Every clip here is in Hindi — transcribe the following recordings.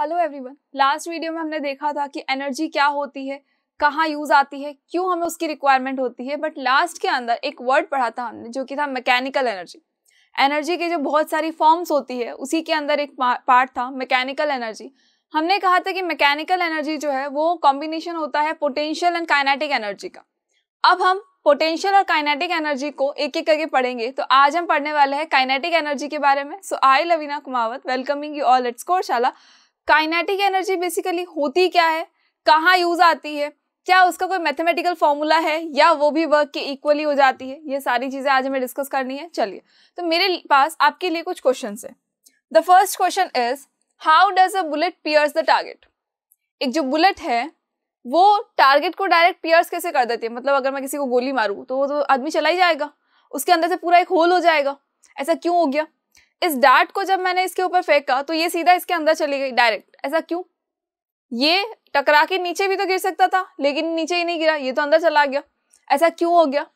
हेलो एवरीवन लास्ट वीडियो में हमने देखा था कि एनर्जी क्या होती है कहाँ यूज आती है क्यों हमें उसकी रिक्वायरमेंट होती है बट लास्ट के अंदर एक वर्ड पढ़ा था हमने जो कि था मैकेनिकल एनर्जी एनर्जी के जो बहुत सारी फॉर्म्स होती है उसी के अंदर एक पार्ट था मैकेनिकल एनर्जी हमने कहा था कि मैकेनिकल एनर्जी जो है वो कॉम्बिनेशन होता है पोटेंशियल एंड काइनेटिक एनर्जी का अब हम पोटेंशियल और काइनेटिक एनर्जी को एक एक करके पढ़ेंगे तो आज हम पढ़ने वाले हैं काइनेटिक एनर्जी के बारे में so I Lavina Kumawat welcoming you all it's कोर्शाला काइनेटिक एनर्जी बेसिकली होती क्या है कहाँ यूज आती है क्या उसका कोई मैथमेटिकल फॉर्मूला है या वो भी वर्क के इक्वली हो जाती है ये सारी चीजें आज हमें डिस्कस करनी है चलिए तो मेरे पास आपके लिए कुछ क्वेश्चन है the first question is how does a bullet pierce the target एक जो बुलेट है वो टारगेट को डायरेक्ट पियर्स कैसे कर देती है मतलब अगर मैं किसी को गोली मारूँ तो वो तो आदमी चला ही जाएगा उसके अंदर से पूरा एक होल हो जाएगा ऐसा क्यों हो गया इस डार्ट को जब मैंने इसके ऊपर फेंका तो ये सीधा इसके अंदर चली गई डायरेक्ट ऐसा क्यों ये टकरा के नीचे भी तो गिर सकता था लेकिन नीचे ही नहीं गिरा ये तो अंदर चला गया ऐसा क्यों हो गया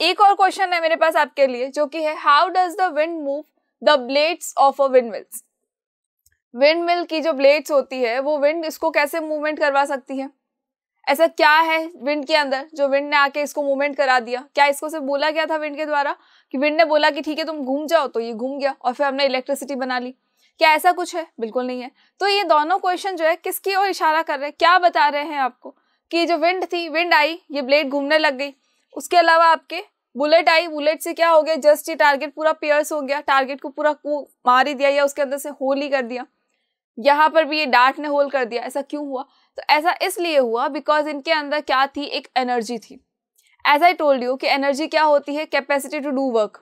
एक और क्वेश्चन है मेरे पास आपके लिए जो कि है how does the wind move the blades of a wind mills wind mill की जो ब्लेड्स होती है वो विंड इसको कैसे मूवमेंट करवा सकती है ऐसा क्या है विंड के अंदर जो विंड ने आके इसको मूवमेंट करा दिया क्या इसको सिर्फ बोला गया था विंड के द्वारा कि विंड ने बोला कि ठीक है तुम घूम जाओ तो ये घूम गया और फिर हमने इलेक्ट्रिसिटी बना ली क्या ऐसा कुछ है बिल्कुल नहीं है तो ये दोनों क्वेश्चन जो है किसकी ओर इशारा कर रहे हैं क्या बता रहे हैं आपको कि जो विंड थी विंड आई ये ब्लेड घूमने लग गई उसके अलावा आपके बुलेट आई बुलेट से क्या हो गया जस्ट ये टारगेट पूरा पियर्स हो गया टारगेट को पूरा मार ही दिया या उसके अंदर से होल ही कर दिया यहाँ पर भी ये डार्ट ने होल कर दिया ऐसा क्यों हुआ तो ऐसा इसलिए हुआ बिकॉज इनके अंदर क्या थी एक एनर्जी थी एज आई टोल्ड यू कि एनर्जी क्या होती है कैपेसिटी टू डू वर्क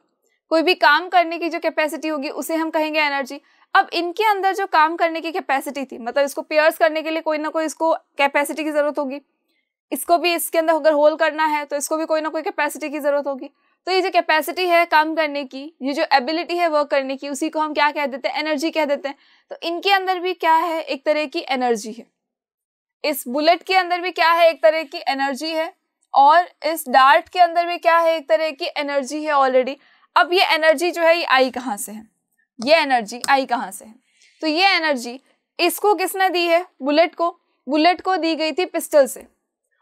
कोई भी काम करने की जो कैपेसिटी होगी उसे हम कहेंगे एनर्जी अब इनके अंदर जो काम करने की कैपेसिटी थी मतलब इसको पेयर्स करने के लिए कोई ना कोई इसको कैपेसिटी की ज़रूरत होगी इसको भी इसके अंदर अगर होल करना है तो इसको भी कोई ना कोई कैपेसिटी की ज़रूरत होगी तो ये जो कैपेसिटी है काम करने की ये जो एबिलिटी है वर्क करने की उसी को हम क्या कह देते हैं एनर्जी कह देते हैं तो इनके अंदर भी क्या है एक तरह की एनर्जी है इस बुलेट के अंदर भी क्या है एक तरह की एनर्जी है और इस डार्ट के अंदर भी क्या है एक तरह की एनर्जी है ऑलरेडी अब ये एनर्जी जो है ये आई कहाँ से है ये एनर्जी आई कहाँ से है तो ये एनर्जी इसको किसने दी है बुलेट को बुलेट को दी गई थी पिस्टल से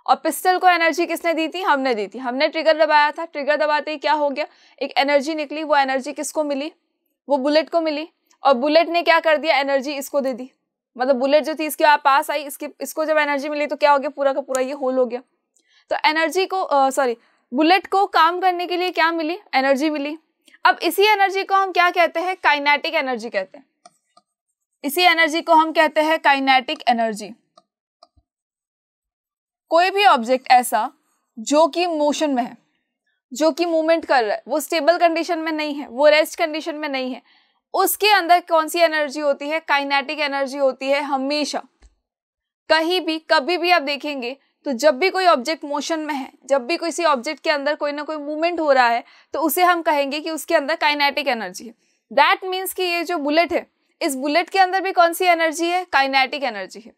और पिस्टल को एनर्जी किसने दी थी हमने दी थी हमने ट्रिगर दबाया था ट्रिगर दबाते ही क्या हो गया एक एनर्जी निकली वो एनर्जी किसको मिली वो बुलेट को मिली और बुलेट ने क्या कर दिया एनर्जी इसको दे दी मतलब बुलेट जो थी इसके पास आई इसके इसको जब एनर्जी मिली तो क्या हो गया पूरा का पूरा ये होल हो गया तो एनर्जी को सॉरी बुलेट को काम करने के लिए क्या मिली एनर्जी मिली अब इसी एनर्जी को हम क्या कहते हैं काइनेटिक एनर्जी कहते हैं इसी एनर्जी को हम कहते हैं काइनेटिक एनर्जी कोई भी ऑब्जेक्ट ऐसा जो कि मोशन में है जो कि मूवमेंट कर रहा है वो स्टेबल कंडीशन में नहीं है वो रेस्ट कंडीशन में नहीं है उसके अंदर कौन सी एनर्जी होती है काइनेटिक एनर्जी होती है हमेशा कहीं भी कभी भी आप देखेंगे तो जब भी कोई ऑब्जेक्ट मोशन में है जब भी किसी ऑब्जेक्ट के अंदर कोई ना कोई मूवमेंट हो रहा है तो उसे हम कहेंगे कि उसके अंदर काइनेटिक एनर्जी है दैट मीन्स कि ये जो बुलेट है इस बुलेट के अंदर भी कौन सी एनर्जी है काइनेटिक एनर्जी है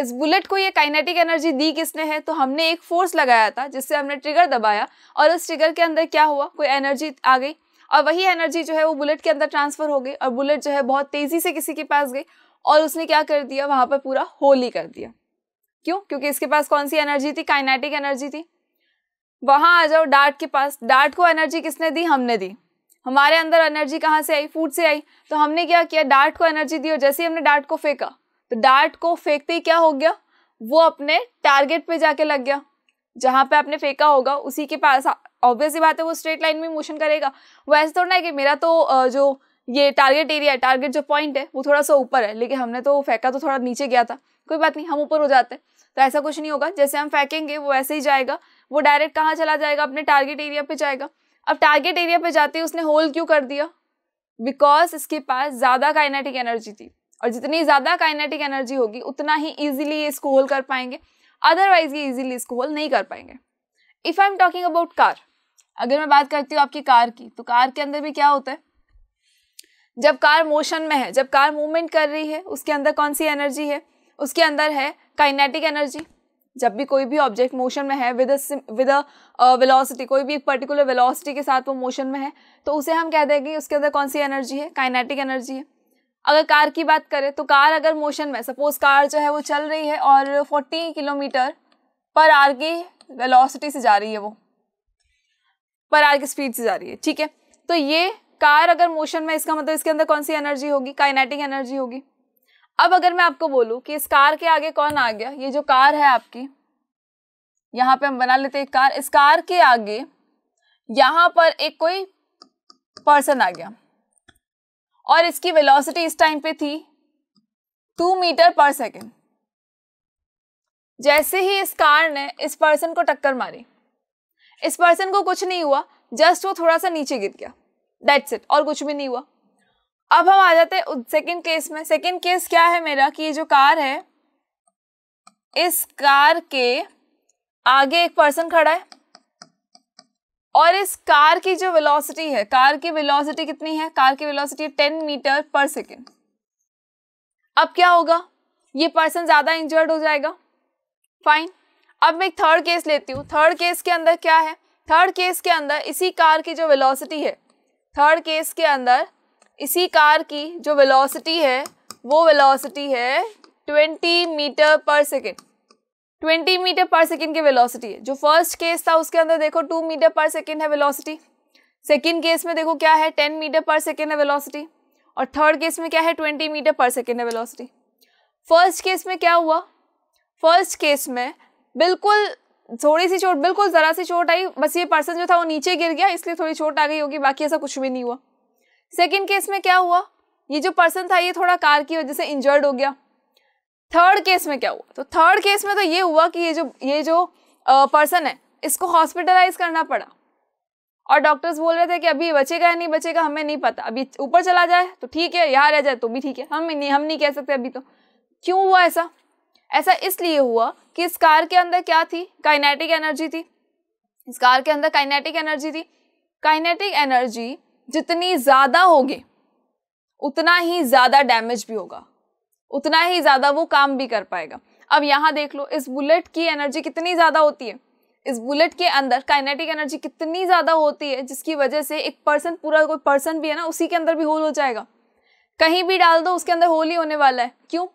इस बुलेट को ये काइनेटिक एनर्जी दी किसने है तो हमने एक फोर्स लगाया था जिससे हमने ट्रिगर दबाया और उस ट्रिगर के अंदर क्या हुआ कोई एनर्जी आ गई और वही एनर्जी जो है वो बुलेट के अंदर ट्रांसफर हो गई और बुलेट जो है बहुत तेज़ी से किसी के पास गई और उसने क्या कर दिया वहाँ पर पूरा होली कर दिया क्यों क्योंकि इसके पास कौन सी एनर्जी थी काइनेटिक एनर्जी थी वहाँ आ जाओ डार्ट के पास डार्ट को एनर्जी किसने दी हमने दी हमारे अंदर एनर्जी कहाँ से आई फूड से आई तो हमने क्या किया डार्ट को एनर्जी दी और जैसे ही हमने डार्ट को फेंका तो डार्ट को फेंकते ही क्या हो गया वो अपने टारगेट पे जाके लग गया जहाँ पे आपने फेंका होगा उसी के पास ऑब्वियस बात है वो स्ट्रेट लाइन में मोशन करेगा वैसे थोड़ा है कि मेरा तो जो ये टारगेट एरिया है टारगेट जो पॉइंट है वो थोड़ा सा ऊपर है लेकिन हमने तो फेंका तो थोड़ा नीचे गया था कोई बात नहीं हम ऊपर हो जाते हैं तो ऐसा कुछ नहीं होगा जैसे हम फेंकेंगे वो ऐसे ही जाएगा वो डायरेक्ट कहाँ चला जाएगा अपने टारगेट एरिया पर जाएगा अब टारगेट एरिया पर जाते ही उसने होल क्यों कर दिया बिकॉज इसके पास ज़्यादा काइनेटिक एनर्जी थी और जितनी ज़्यादा काइनेटिक एनर्जी होगी उतना ही ईजिली ये इसको होल कर पाएंगे अदरवाइज ये ईजिली इसको होल नहीं कर पाएंगे if I am talking about car अगर मैं बात करती हूँ आपकी कार की तो कार के अंदर भी क्या होता है जब कार मोशन में है जब कार मूवमेंट कर रही है उसके अंदर कौन सी एनर्जी है उसके अंदर है काइनेटिक एनर्जी जब भी कोई भी ऑब्जेक्ट मोशन में है विद विद अ वेलोसिटी कोई भी एक पर्टिकुलर वेलोसिटी के साथ वो मोशन में है तो उसे हम कह देंगे उसके अंदर कौन सी एनर्जी है काइनेटिक एनर्जी है अगर कार की बात करें तो कार अगर मोशन में सपोज कार जो है वो चल रही है और फोर्टी किलोमीटर पर आर की वेलोसिटी से जा रही है वो पर आर की स्पीड से जा रही है ठीक है तो ये कार अगर मोशन में इसका मतलब इसके अंदर कौन सी एनर्जी होगी काइनेटिक एनर्जी होगी अब अगर मैं आपको बोलूं कि इस कार के आगे कौन आ गया ये जो कार है आपकी यहाँ पे हम बना लेते हैं कार इस कार के आगे यहाँ पर एक कोई पर्सन आ गया और इसकी वेलोसिटी इस टाइम पे थी टू मीटर पर सेकेंड जैसे ही इस कार ने इस पर्सन को टक्कर मारी इस पर्सन को कुछ नहीं हुआ जस्ट वो थोड़ा सा नीचे गिर गया दैट्स इट और कुछ भी नहीं हुआ अब हम आ जाते हैं सेकेंड केस में सेकेंड केस क्या है मेरा कि ये जो कार है इस कार के आगे एक पर्सन खड़ा है और इस कार की जो वेलोसिटी है कार की वेलोसिटी कितनी है कार की वेलोसिटी है टेन मीटर पर सेकेंड अब क्या होगा ये पर्सन ज़्यादा इंजर्ड हो जाएगा फाइन अब मैं एक थर्ड केस लेती हूँ थर्ड केस के अंदर क्या है थर्ड केस के अंदर इसी कार की जो वेलोसिटी है थर्ड केस के अंदर इसी कार की जो वेलोसिटी है वो वेलोसिटी है 20 metre per second 20 metre per second की वेलोसिटी है जो फर्स्ट केस था उसके अंदर देखो 2 मीटर पर सेकेंड है वेलोसिटी सेकेंड केस में देखो क्या है 10 मीटर पर सेकेंड है वेलोसिटी और थर्ड केस में क्या है 20 मीटर पर सेकेंड है वेलोसिटी फर्स्ट केस में क्या हुआ फर्स्ट केस में बिल्कुल थोड़ी सी चोट बिल्कुल ज़रा सी चोट आई बस ये पर्सन जो था वो नीचे गिर गया इसलिए थोड़ी चोट आ गई होगी बाकी ऐसा कुछ भी नहीं हुआ सेकेंड केस में क्या हुआ ये जो पर्सन था ये थोड़ा कार की वजह से इंजर्ड हो गया थर्ड केस में क्या हुआ तो थर्ड केस में तो ये हुआ कि ये जो ये जो पर्सन है इसको हॉस्पिटलाइज करना पड़ा और डॉक्टर्स बोल रहे थे कि अभी बचेगा या नहीं बचेगा हमें नहीं पता अभी ऊपर चला जाए तो ठीक है यहाँ रह जाए तो भी ठीक है हम नहीं हम नहीं कह सकते अभी तो क्यों हुआ ऐसा ऐसा इसलिए हुआ कि इस कार के अंदर क्या थी काइनेटिक एनर्जी थी इस कार के अंदर काइनेटिक एनर्जी थी काइनेटिक एनर्जी जितनी ज़्यादा होगी उतना ही ज़्यादा डैमेज भी होगा उतना ही ज़्यादा वो काम भी कर पाएगा अब यहाँ देख लो इस बुलेट की एनर्जी कितनी ज़्यादा होती है इस बुलेट के अंदर काइनेटिक एनर्जी कितनी ज़्यादा होती है जिसकी वजह से एक पर्सन पूरा कोई पर्सन भी है ना उसी के अंदर भी होल हो जाएगा कहीं भी डाल दो उसके अंदर होल ही होने वाला है क्यों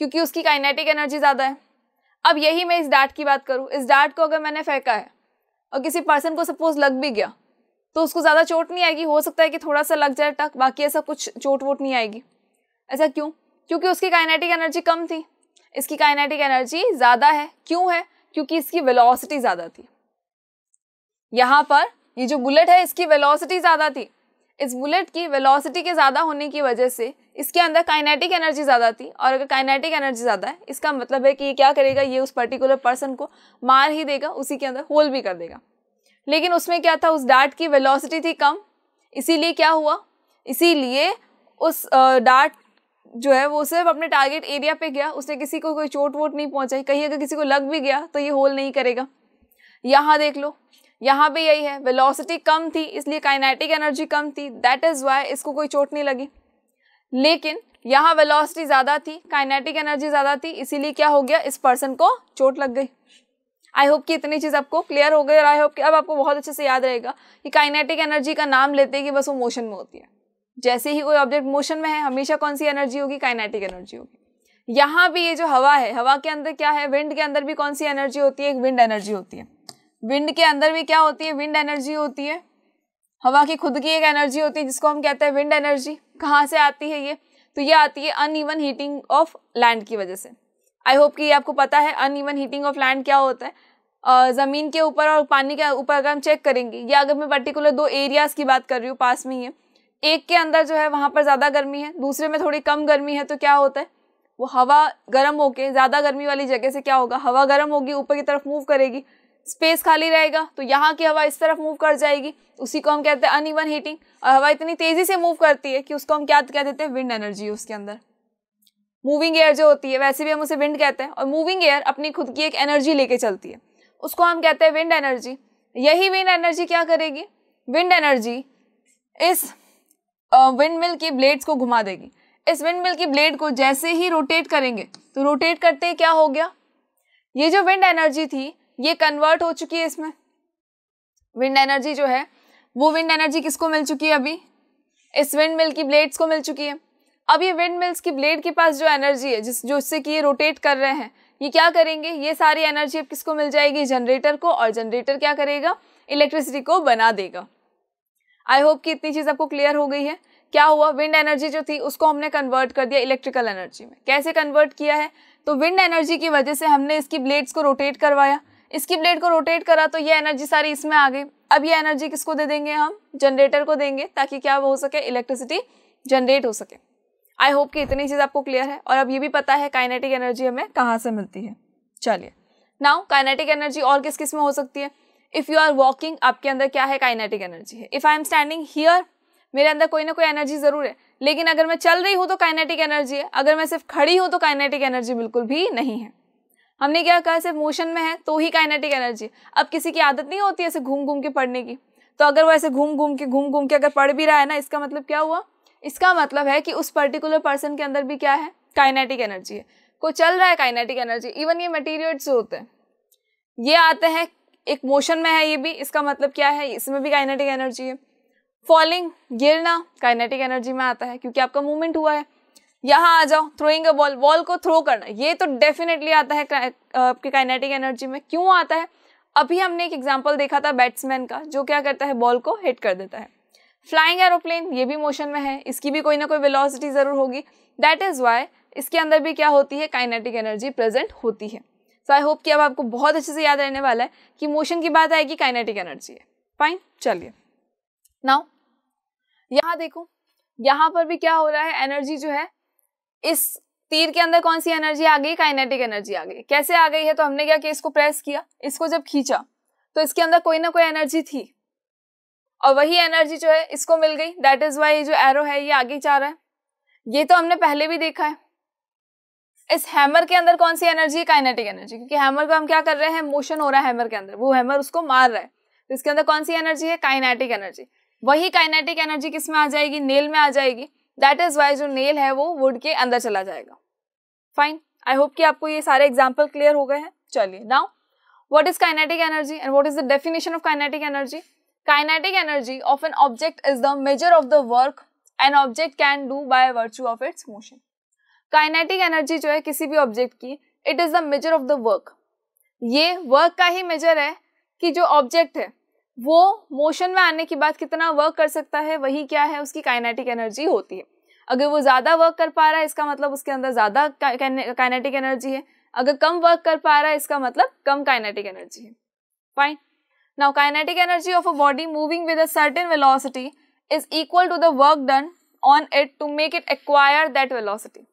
क्योंकि उसकी काइनेटिक एनर्जी ज़्यादा है अब यही मैं इस डाट की बात करूँ इस डाट को अगर मैंने फेंका है और किसी पर्सन को सपोज लग भी गया तो उसको ज़्यादा चोट नहीं आएगी हो सकता है कि थोड़ा सा लग जाए टक बाकी ऐसा कुछ चोट वोट नहीं आएगी ऐसा क्यों क्योंकि उसकी काइनेटिक एनर्जी कम थी इसकी काइनेटिक एनर्जी ज़्यादा है क्यों है क्योंकि इसकी वेलोसिटी ज़्यादा थी यहाँ पर ये जो बुलेट है इसकी वेलोसिटी ज़्यादा थी इस बुलेट की वेलोसिटी के ज़्यादा होने की वजह से इसके अंदर काइनेटिक एनर्जी ज़्यादा थी और अगर काइनेटिक एनर्जी ज़्यादा है इसका मतलब है कि ये क्या करेगा ये उस पर्टिकुलर पर्सन को मार ही देगा उसी के अंदर होल भी कर देगा लेकिन उसमें क्या था उस डार्ट की वेलोसिटी थी कम इसीलिए क्या हुआ इसीलिए उस डार्ट जो है वो सिर्फ अपने टारगेट एरिया पे गया उसने किसी को कोई चोट वोट नहीं पहुंचाई कहीं अगर किसी को लग भी गया तो ये होल नहीं करेगा यहाँ देख लो यहाँ पे यही है वेलोसिटी कम थी इसलिए काइनेटिक एनर्जी कम थी दैट इज़ वाई इसको कोई चोट नहीं लगी लेकिन यहाँ वेलोसिटी ज़्यादा थी काइनेटिक एनर्जी ज़्यादा थी इसीलिए क्या हो गया इस पर्सन को चोट लग गई आई होप कि इतनी चीज़ आपको क्लियर हो गई और आई होप कि अब आपको बहुत अच्छे से याद रहेगा कि काइनेटिक एनर्जी का नाम लेते कि बस वो मोशन में होती है जैसे ही कोई ऑब्जेक्ट मोशन में है हमेशा कौन सी एनर्जी होगी काइनेटिक एनर्जी होगी यहाँ भी ये जो हवा है हवा के अंदर क्या है विंड के अंदर भी कौन सी एनर्जी होती है एक विंड एनर्जी होती है विंड के अंदर भी क्या होती है विंड एनर्जी होती है हवा की खुद की एक एनर्जी होती है जिसको हम कहते हैं विंड एनर्जी कहाँ से आती है ये तो ये आती है अनइवन हीटिंग ऑफ लैंड की वजह से आई होप कि ये आपको पता है अनइवन हीटिंग ऑफ लैंड क्या होता है ज़मीन के ऊपर और पानी के ऊपर अगर हम चेक करेंगे या अगर मैं पर्टिकुलर दो एरियाज़ की बात कर रही हूँ पास में ही है एक के अंदर जो है वहाँ पर ज़्यादा गर्मी है दूसरे में थोड़ी कम गर्मी है तो क्या होता है वो हवा गर्म होके ज़्यादा गर्मी वाली जगह से क्या होगा हवा गर्म होगी ऊपर की तरफ मूव करेगी स्पेस खाली रहेगा तो यहाँ की हवा इस तरफ मूव कर जाएगी उसी को हम कहते हैं अनइवन हीटिंग और हवा इतनी तेज़ी से मूव करती है कि उसको हम क्या कह देते हैं विंड एनर्जी उसके अंदर मूविंग एयर जो होती है वैसे भी हम उसे विंड कहते हैं और मूविंग एयर अपनी खुद की एक एनर्जी लेके चलती है उसको हम कहते हैं विंड एनर्जी यही विंड एनर्जी क्या करेगी विंड एनर्जी इस विंड मिल की ब्लेड्स को घुमा देगी इस विंड मिल की ब्लेड को जैसे ही रोटेट करेंगे तो रोटेट करते क्या हो गया ये जो विंड एनर्जी थी ये कन्वर्ट हो चुकी है इसमें विंड एनर्जी जो है वो विंड एनर्जी किसको मिल चुकी है अभी इस विंड मिल की ब्लेड्स को मिल चुकी है अब ये विंड मिल्स की ब्लेड के पास जो एनर्जी है जिस जो इससे कि ये रोटेट कर रहे हैं ये क्या करेंगे ये सारी एनर्जी अब किसको मिल जाएगी जनरेटर को और जनरेटर क्या करेगा इलेक्ट्रिसिटी को बना देगा आई होप कि इतनी चीज़ आपको क्लियर हो गई है क्या हुआ विंड एनर्जी जो थी उसको हमने कन्वर्ट कर दिया इलेक्ट्रिकल एनर्जी में कैसे कन्वर्ट किया है तो विंड एनर्जी की वजह से हमने इसकी ब्लेड्स को रोटेट करवाया इसकी ब्लेड को रोटेट करा तो ये एनर्जी सारी इसमें आ गई अब ये एनर्जी किसको दे देंगे हम जनरेटर को देंगे ताकि क्या हो सके इलेक्ट्रिसिटी जनरेट हो सके आई होप कि इतनी चीज़ आपको क्लियर है और अब ये भी पता है काइनेटिक एनर्जी हमें कहाँ से मिलती है चलिए नाउ काइनेटिक एनर्जी और किस किस में हो सकती है इफ़ यू आर वॉकिंग आपके अंदर क्या है काइनेटिक एनर्जी है if I am standing here मेरे अंदर कोई ना कोई एनर्जी ज़रूर है लेकिन अगर मैं चल रही हूँ तो काइनेटिक एनर्जी है अगर मैं सिर्फ खड़ी हूँ तो काइनेटिक एनर्जी बिल्कुल भी नहीं है हमने क्या कहा सिर्फ मोशन में है तो ही काइनेटिक एनर्जी अब किसी की आदत नहीं होती ऐसे घूम घूम के पढ़ने की तो अगर वो ऐसे घूम घूम के घूम घूम के अगर पढ़ भी रहा है ना इसका मतलब क्या हुआ इसका मतलब है कि उस पर्टिकुलर पर्सन के अंदर भी क्या है काइनेटिक एनर्जी है को चल रहा है काइनेटिक एनर्जी इवन ये मटीरियल से होते हैं ये आते हैं एक मोशन में है ये भी इसका मतलब क्या है इसमें भी काइनेटिक एनर्जी है फॉलिंग गिरना काइनेटिक एनर्जी में आता है क्योंकि आपका मूवमेंट हुआ है यहाँ आ जाओ थ्रोइंग अ बॉल बॉल को थ्रो करना ये तो डेफिनेटली आता है आपकी काइनेटिक एनर्जी में क्यों आता है अभी हमने एक एग्जाम्पल देखा था बैट्समैन का जो क्या करता है बॉल को हिट कर देता है फ्लाइंग एरोप्लेन ये भी मोशन में है इसकी भी कोई ना कोई वेलोसिटी ज़रूर होगी दैट इज़ वाई इसके अंदर भी क्या होती है काइनेटिक एनर्जी प्रेजेंट होती है सो आई होप कि अब आपको बहुत अच्छे से याद रहने वाला है कि मोशन की बात आएगी काइनेटिक एनर्जी है फाइन चलिए नाउ यहाँ देखो यहाँ पर भी क्या हो रहा है एनर्जी जो है इस तीर के अंदर कौन सी एनर्जी आ गई काइनेटिक एनर्जी आ गई कैसे आ गई है तो हमने क्या किया इसको प्रेस किया इसको जब खींचा तो इसके अंदर कोई ना कोई एनर्जी थी और वही एनर्जी जो है इसको मिल गई दैट इज वाई जो एरो है ये आगे जा रहा है ये तो हमने पहले भी देखा है इस हैमर के अंदर कौन सी एनर्जी है काइनेटिक एनर्जी क्योंकि हैमर को हम क्या कर रहे हैं मोशन हो रहा है हैमर के अंदर वो हैमर उसको मार रहा है तो इसके अंदर कौन सी एनर्जी है काइनेटिक एनर्जी वही काइनेटिक एनर्जी किस में आ जाएगी नेल में आ जाएगी दैट इज वाई जो नेल है वो वुड के अंदर चला जाएगा फाइन आई होप कि आपको ये सारे एग्जाम्पल क्लियर हो गए हैं चलिए now what is kinetic energy and what is the definition of kinetic energy kinetic energy of an object is the measure of the work an object can do by virtue of its motion kinetic energy जो है किसी भी ऑब्जेक्ट की it is the measure of the work ये वर्क का ही मेजर है कि जो ऑब्जेक्ट है वो मोशन में आने के बाद कितना वर्क कर सकता है वही क्या है उसकी काइनेटिक एनर्जी होती है अगर वो ज़्यादा वर्क कर पा रहा है इसका मतलब उसके अंदर ज़्यादा काइनेटिक एनर्जी है अगर कम वर्क कर पा रहा है इसका मतलब कम काइनेटिक एनर्जी है fine now kinetic energy of a body moving with a certain velocity is equal to the work done on it to make it acquire that velocity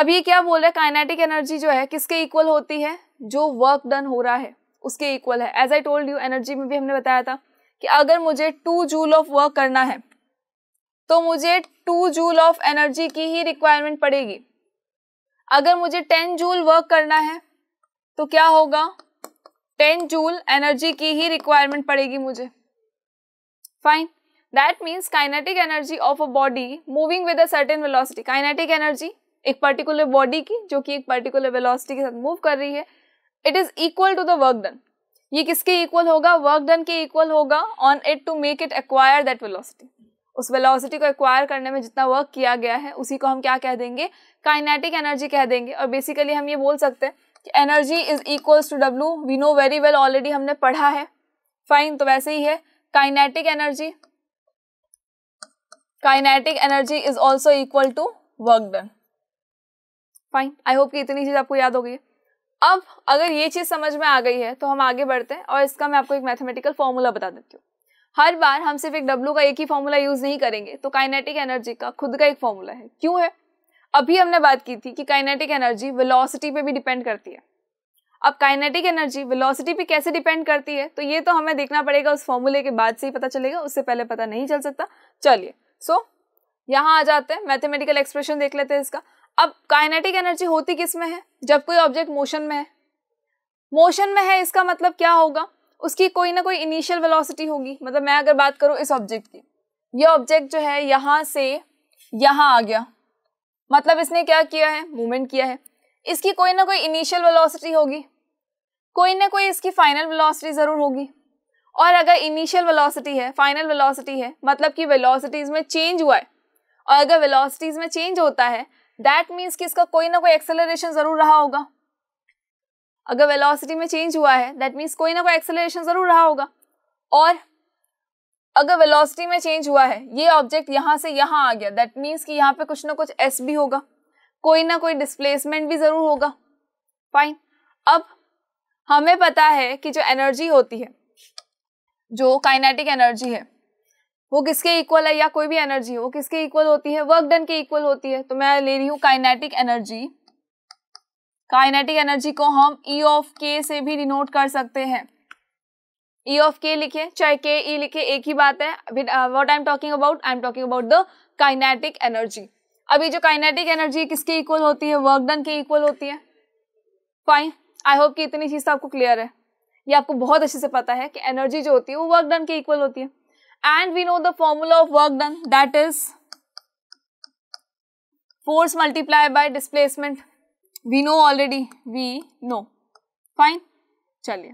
अभी क्या बोल रहे हैं काइनेटिक एनर्जी जो है किसके इक्वल होती है जो वर्क डन हो रहा है उसके इक्वल है as I told you energy में भी हमने बताया था कि अगर मुझे टू जूल ऑफ वर्क करना है तो मुझे टू जूल ऑफ एनर्जी की ही रिक्वायरमेंट पड़ेगी अगर मुझे टेन जूल वर्क करना है तो क्या होगा टेन जूल एनर्जी की ही रिक्वायरमेंट पड़ेगी मुझे fine that means kinetic energy of a body moving with a certain velocity kinetic energy एक पर्टिकुलर बॉडी की जो कि एक पर्टिकुलर वेलोसिटी के साथ मूव कर रही है it is equal to the work done ये किसके इक्वल होगा वर्क डन के इक्वल होगा on it to make it acquire that velocity उस वेलोसिटी को एक्वायर करने में जितना वर्क किया गया है उसी को हम क्या कह देंगे काइनेटिक एनर्जी कह देंगे और बेसिकली हम ये बोल सकते हैं कि energy is equals to W we know very well already हमने पढ़ा है फाइन तो वैसे ही है kinetic energy kinetic energy is also equal to work done fine I hope कि इतनी चीज आपको याद हो गई है अब अगर ये चीज़ समझ में आ गई है तो हम आगे बढ़ते हैं और इसका मैं आपको एक मैथमेटिकल फॉर्मूला बता देती हूँ हर बार हम सिर्फ एक डब्लू का एक ही फॉर्मूला यूज़ नहीं करेंगे तो काइनेटिक एनर्जी का खुद का एक फॉर्मूला है क्यों है अभी हमने बात की थी कि काइनेटिक एनर्जी वेलोसिटी पे भी डिपेंड करती है अब काइनेटिक एनर्जी वेलोसिटी पे कैसे डिपेंड करती है तो ये तो हमें देखना पड़ेगा उस फॉर्मूले के बाद से ही पता चलेगा उससे पहले पता नहीं चल सकता चलिए सो so, यहाँ आ जाते हैं मैथमेटिकल एक्सप्रेशन देख लेते हैं इसका अब काइनेटिक एनर्जी होती किस में है जब कोई ऑब्जेक्ट मोशन में है मोशन में है इसका मतलब क्या होगा उसकी कोई ना कोई इनिशियल वेलोसिटी होगी मतलब मैं अगर बात करूँ इस ऑब्जेक्ट की ये ऑब्जेक्ट जो है यहाँ से यहाँ आ गया मतलब इसने क्या किया है मूवमेंट किया है इसकी कोई ना कोई इनिशियल वेलोसिटी होगी कोई ना कोई इसकी फाइनल वेलोसिटी ज़रूर होगी और अगर इनिशियल वेलोसिटी है फाइनल वेलोसिटी है मतलब कि वेलोसिटीज़ में चेंज हुआ है और अगर वेलोसिटीज़ में चेंज होता है दैट मीन्स कि इसका कोई ना कोई एक्सेलरेशन जरूर रहा होगा अगर वेलोसिटी में चेंज हुआ है दैट मीन्स कोई ना कोई एक्सेलरेशन जरूर रहा होगा और अगर वेलोसिटी में चेंज हुआ है ये ऑब्जेक्ट यहाँ से यहाँ आ गया दैट मीन्स कि यहाँ पे कुछ ना कुछ एस भी होगा कोई ना कोई डिस्प्लेसमेंट भी ज़रूर होगा फाइन अब हमें पता है कि जो एनर्जी होती है जो काइनेटिक एनर्जी है वो किसके इक्वल है या कोई भी एनर्जी हो किसके इक्वल होती है वर्क डन के इक्वल होती है तो मैं ले रही हूँ काइनेटिक एनर्जी काइनेटिक एनर्जी को हम ई ऑफ के से भी डिनोट कर सकते हैं ई ऑफ के लिखे चाहे के ई e लिखे एक ही बात है what I am talking about I am talking about the kinetic energy अभी जो काइनेटिक एनर्जी किसके इक्वल होती है वर्क डन के इक्वल होती है फाइन आई होप कि इतनी चीज़ तो आपको क्लियर है ये आपको बहुत अच्छे से पता है कि एनर्जी जो होती है वो वर्क डन के इक्वल होती है and we know the formula of work done that is force multiplied by displacement we know already we know fine चलिए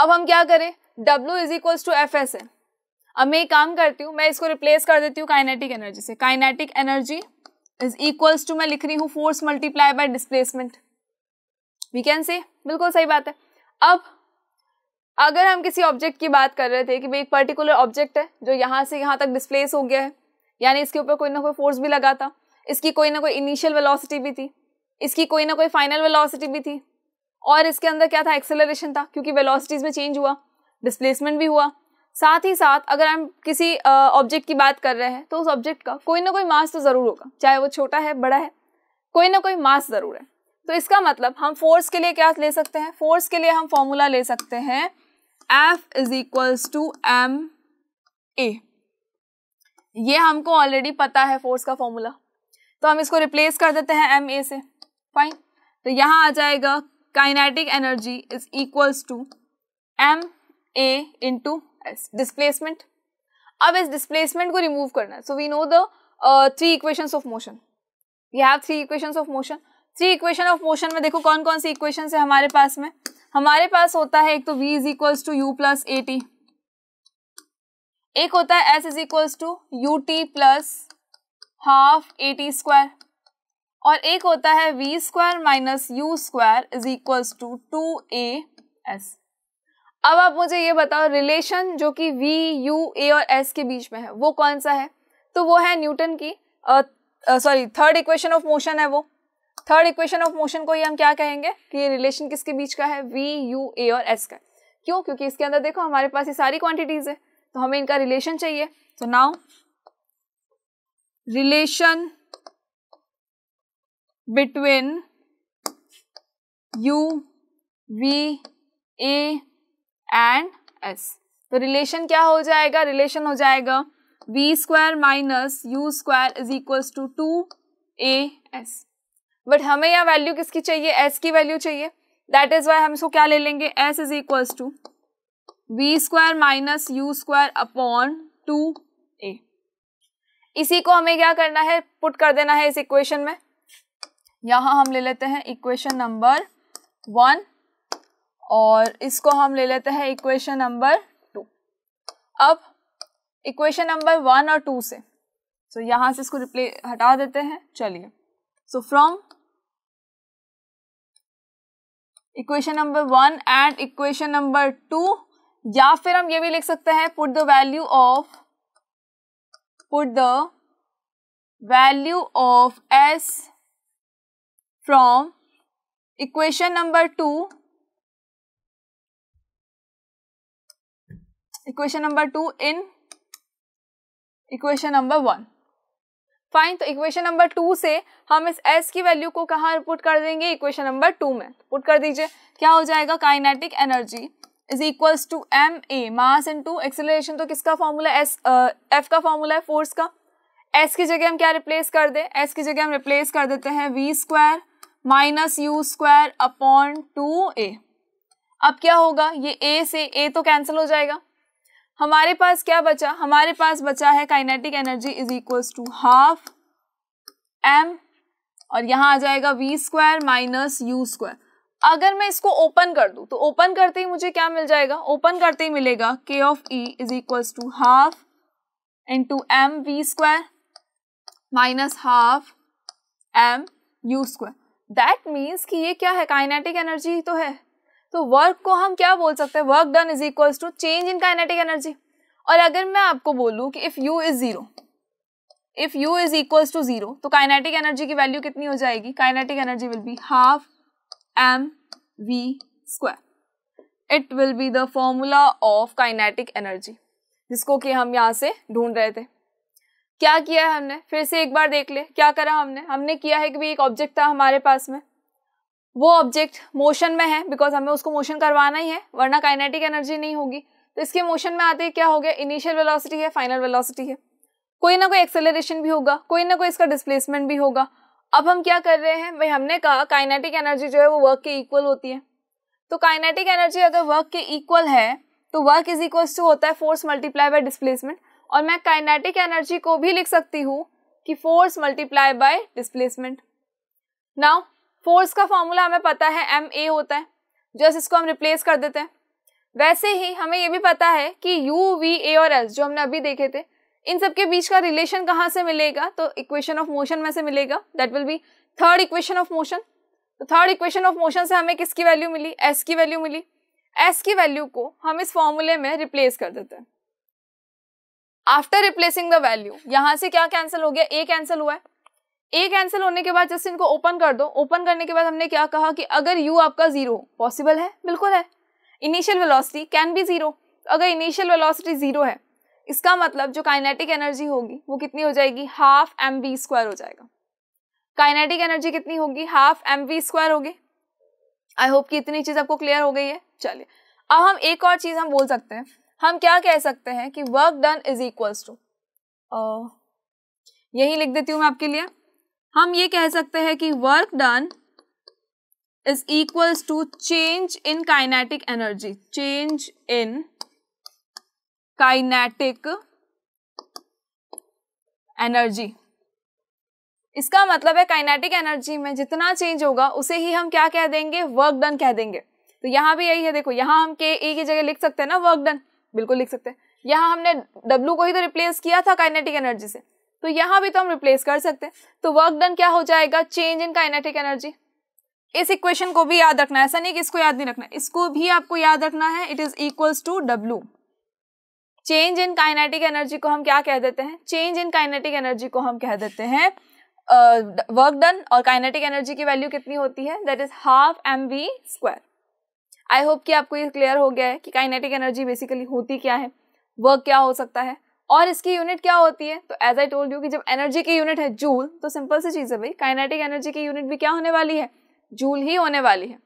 अब हम क्या करें W is equals to F S है अब मैं एक काम करती हूँ मैं इसको रिप्लेस कर देती हूँ काइनेटिक एनर्जी से kinetic energy is equals to मैं लिख रही हूँ force multiply by displacement we can say बिल्कुल सही बात है अब अगर हम किसी ऑब्जेक्ट की बात कर रहे थे कि भाई एक पर्टिकुलर ऑब्जेक्ट है जो यहाँ से यहाँ तक डिस्प्लेस हो गया है यानी इसके ऊपर कोई ना कोई फोर्स भी लगा था इसकी कोई ना कोई इनिशियल वेलोसिटी भी थी इसकी कोई ना कोई फाइनल वेलोसिटी भी थी और इसके अंदर क्या था एक्सेलरेशन था क्योंकि वेलोसिटीज़ में चेंज हुआ डिस्प्लेसमेंट भी हुआ साथ ही साथ अगर हम किसी ऑब्जेक्ट की बात कर रहे हैं तो उस ऑब्जेक्ट का कोई ना कोई मास तो ज़रूर होगा चाहे वो छोटा है बड़ा है कोई ना कोई मास ज़रूर है तो इसका मतलब हम फोर्स के लिए क्या ले सकते हैं फोर्स के लिए हम फॉर्मूला ले सकते हैं F is equals to M A ये हमको ऑलरेडी पता है फोर्स का फॉर्मूला तो हम इसको रिप्लेस कर देते हैं एम ए से फाइन तो यहाँ आ जाएगा kinetic energy is equals to M A into S displacement अब इस डिस्प्लेसमेंट को रिमूव करना है so we know the three equations of motion we have three equations of motion three equation of motion में देखो कौन कौन सी इक्वेशन है हमारे पास में हमारे पास होता है एक तो v is equals to U plus A T एक होता है s is equals to U T plus half A T square और एक होता है V square minus U square is equals to two A S अब आप मुझे ये बताओ रिलेशन जो कि v u a और s के बीच में है वो कौन सा है तो वो है न्यूटन की sorry third equation of motion है वो थर्ड इक्वेशन ऑफ मोशन को ही हम क्या कहेंगे कि ये रिलेशन किसके बीच का है वी यू ए और एस का क्यों क्योंकि इसके अंदर देखो हमारे पास ये सारी क्वांटिटीज है तो हमें इनका रिलेशन चाहिए तो now relation between U V A and S तो रिलेशन क्या हो जाएगा रिलेशन हो जाएगा V square minus U square is equals to two A S but हमें यहाँ वैल्यू किसकी चाहिए एस की वैल्यू चाहिए दैट इज वाई हम इसको क्या ले लेंगे S is equals to V square minus U square upon two A इसी को हमें क्या करना है पुट कर देना है इस इक्वेशन में यहाँ हम ले लेते हैं इक्वेशन नंबर वन और इसको हम ले लेते हैं इक्वेशन नंबर टू अब इक्वेशन नंबर वन और टू से सो so, यहाँ से इसको रिप्ले हटा देते हैं चलिए so from equation number one and equation number two या फिर हम ये भी लिख सकते हैं put the value of put the value of S from equation number two equation number two in equation number one fine तो इक्वेशन नंबर टू से हम इस एस की वैल्यू को कहाँ पुट कर देंगे इक्वेशन नंबर टू में पुट कर दीजिए क्या हो जाएगा kinetic energy is equals to M A mass to acceleration तो किसका फॉर्मूला एस एफ का फॉर्मूला है फोर्स का एस की जगह हम क्या रिप्लेस कर दें एस की जगह हम रिप्लेस कर देते हैं V square minus U square upon two A अब क्या होगा ये ए से ए तो कैंसिल हो जाएगा हमारे पास क्या बचा हमारे पास बचा है kinetic energy is equals to half M और यहाँ आ जाएगा V square minus U square अगर मैं इसको ओपन कर दू तो ओपन करते ही मुझे क्या मिल जाएगा ओपन करते ही मिलेगा K of E is equals to half into M V square minus half M U square that means कि ये क्या है काइनेटिक एनर्जी तो है तो वर्क को हम क्या बोल सकते हैं work done is equal to change in kinetic energy और अगर मैं आपको बोलूँ कि if U is zero if U is equal to zero तो काइनेटिक एनर्जी की वैल्यू कितनी हो जाएगी kinetic energy will be half M V square it will be the formula of kinetic energy जिसको कि हम यहाँ से ढूंढ रहे थे क्या किया है हमने फिर से एक बार देख ले क्या करा हमने हमने किया है कि भाई एक ऑब्जेक्ट था हमारे पास में वो ऑब्जेक्ट मोशन में है बिकॉज हमें उसको मोशन करवाना ही है वरना काइनेटिक एनर्जी नहीं होगी तो इसके मोशन में आते क्या हो गया इनिशियल वेलोसिटी है फाइनल वेलोसिटी है कोई ना कोई एक्सेलरेशन भी होगा कोई ना कोई इसका डिस्प्लेसमेंट भी होगा अब हम क्या कर रहे हैं भाई हमने कहा काइनेटिक एनर्जी जो है वो वर्क के इक्वल होती है तो काइनेटिक एनर्जी अगर वर्क के इक्वल है तो वर्क इज इक्वल टू होता है फोर्स मल्टीप्लाई बाय डिस्प्लेसमेंट और मैं काइनेटिक एनर्जी को भी लिख सकती हूँ कि force multiply by displacement now force का फॉर्मूला हमें पता है एम ए होता है जस्ट इसको हम रिप्लेस कर देते हैं वैसे ही हमें ये भी पता है कि यू वी ए और एस जो हमने अभी देखे थे इन सब के बीच का रिलेशन कहाँ से मिलेगा तो इक्वेशन ऑफ मोशन में से मिलेगा that will be third equation of motion तो थर्ड इक्वेशन ऑफ मोशन से हमें किसकी वैल्यू मिली एस की वैल्यू मिली एस की वैल्यू को हम इस फॉर्मूले में रिप्लेस कर देते हैं आफ्टर रिप्लेसिंग द वैल्यू यहाँ से क्या कैंसिल हो गया ए कैंसिल हुआ है ए कैंसिल होने के बाद जस्ट इनको ओपन कर दो ओपन करने के बाद हमने क्या कहा कि अगर यू आपका जीरो पॉसिबल है बिल्कुल है initial velocity can be zero अगर इनिशियल वेलोसिटी जीरो है इसका मतलब जो काइनेटिक एनर्जी होगी वो कितनी हो जाएगी हाफ एम वी स्क्वायर हो जाएगा काइनेटिक एनर्जी कितनी होगी हाफ एम वी स्क्वायर होगी आई होप कि इतनी चीज़ आपको क्लियर हो गई है चलिए अब हम एक और चीज़ हम बोल सकते हैं हम क्या कह सकते हैं कि work done is equals to यही लिख देती हूँ मैं आपके लिए हम ये कह सकते हैं कि work done is equals to change in kinetic energy change in kinetic energy इसका मतलब है काइनेटिक एनर्जी में जितना चेंज होगा उसे ही हम क्या कह देंगे वर्क डन कह देंगे तो यहां भी यही है देखो यहां हम के ए की जगह लिख सकते हैं ना वर्क डन बिल्कुल लिख सकते हैं यहां हमने डब्लू को ही तो रिप्लेस किया था काइनेटिक एनर्जी से तो यहां भी तो हम रिप्लेस कर सकते हैं तो वर्क डन क्या हो जाएगा चेंज इन काइनेटिक एनर्जी इस इक्वेशन को भी याद रखना है ऐसा नहीं कि इसको याद नहीं रखना इसको भी आपको याद रखना है it is equals to W change in kinetic energy को हम क्या कह देते हैं चेंज इन काइनेटिक एनर्जी को हम कह देते हैं वर्क uh, डन और काइनेटिक एनर्जी की वैल्यू कितनी होती है that is half M V square I hope कि आपको ये क्लियर हो गया है कि काइनेटिक एनर्जी बेसिकली होती क्या है वर्क क्या हो सकता है और इसकी यूनिट क्या होती है तो एज आई टोल्ड यू कि जब एनर्जी की यूनिट है जूल तो सिंपल सी चीज़ है भाई काइनेटिक एनर्जी की यूनिट भी क्या होने वाली है जूल ही होने वाली है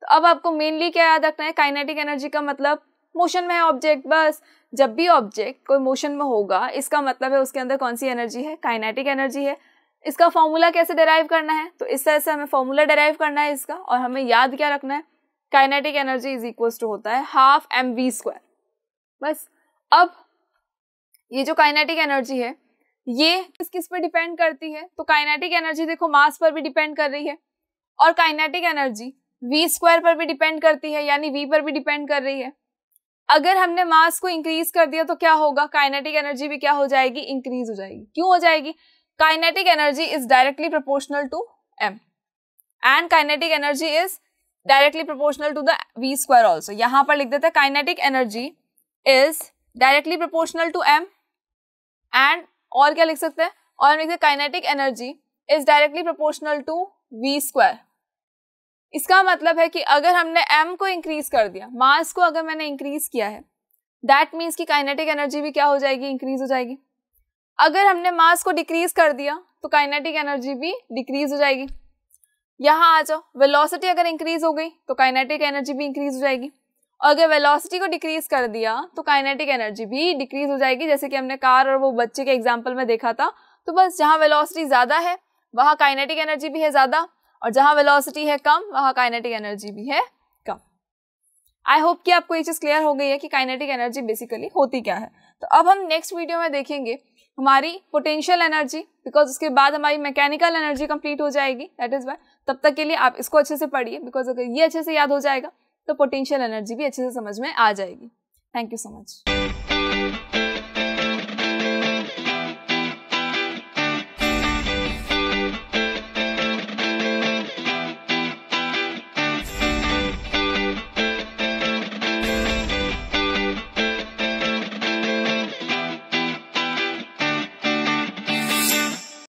तो अब आपको मेनली क्या याद रखना है काइनेटिक एनर्जी का मतलब मोशन में है ऑब्जेक्ट बस जब भी ऑब्जेक्ट कोई मोशन में होगा इसका मतलब है उसके अंदर कौन सी एनर्जी है काइनेटिक एनर्जी है इसका फॉर्मूला कैसे डेराइव करना है तो इस तरह से हमें फॉर्मूला डेराइव करना है इसका और हमें याद क्या रखना है kinetic energy is equals to होता है हाफ एम वी स्क्वायर बस अब ये जो काइनेटिक एनर्जी है ये किस किस पर डिपेंड करती है तो काइनेटिक एनर्जी देखो मास पर भी डिपेंड कर रही है और काइनेटिक एनर्जी वी स्क्वायर पर भी डिपेंड करती है यानी वी पर भी डिपेंड कर रही है अगर हमने मास को इंक्रीज कर दिया तो क्या होगा काइनेटिक एनर्जी भी क्या हो जाएगी इंक्रीज हो जाएगी क्यों हो जाएगी kinetic energy is directly proportional to M and kinetic energy is directly proportional to the V square also यहां पर लिख देते हैं kinetic energy is directly proportional to M and और क्या लिख सकते हैं और हम लिखते हैं kinetic energy is directly proportional to V square इसका मतलब है कि अगर हमने एम को इंक्रीज कर दिया मास को अगर मैंने इंक्रीज किया है दैट मीन्स की काइनेटिक एनर्जी भी क्या हो जाएगी इंक्रीज हो जाएगी अगर हमने मास को डिक्रीज कर दिया तो काइनेटिक एनर्जी भी डिक्रीज हो जाएगी यहाँ आ जाओ वेलोसिटी अगर इंक्रीज हो गई तो काइनेटिक एनर्जी भी इंक्रीज हो जाएगी अगर वेलोसिटी को डिक्रीज कर दिया तो काइनेटिक एनर्जी भी डिक्रीज हो जाएगी जैसे कि हमने कार और वो बच्चे के एग्जाम्पल में देखा था तो बस जहाँ वेलोसिटी ज़्यादा है वहाँ काइनेटिक एनर्जी भी है ज़्यादा और जहाँ वेलोसिटी है कम वहाँ काइनेटिक एनर्जी भी है कम आई होप कि आपको ये चीज़ क्लियर हो गई है कि काइनेटिक एनर्जी बेसिकली होती क्या है तो अब हम नेक्स्ट वीडियो में देखेंगे हमारी पोटेंशियल एनर्जी बिकॉज उसके बाद हमारी मैकेनिकल एनर्जी कंप्लीट हो जाएगी दैट इज़ वाई तब तक के लिए आप इसको अच्छे से पढ़िए बिकॉज अगर ये अच्छे से याद हो जाएगा तो पोटेंशियल एनर्जी भी अच्छे से समझ में आ जाएगी थैंक यू सो मच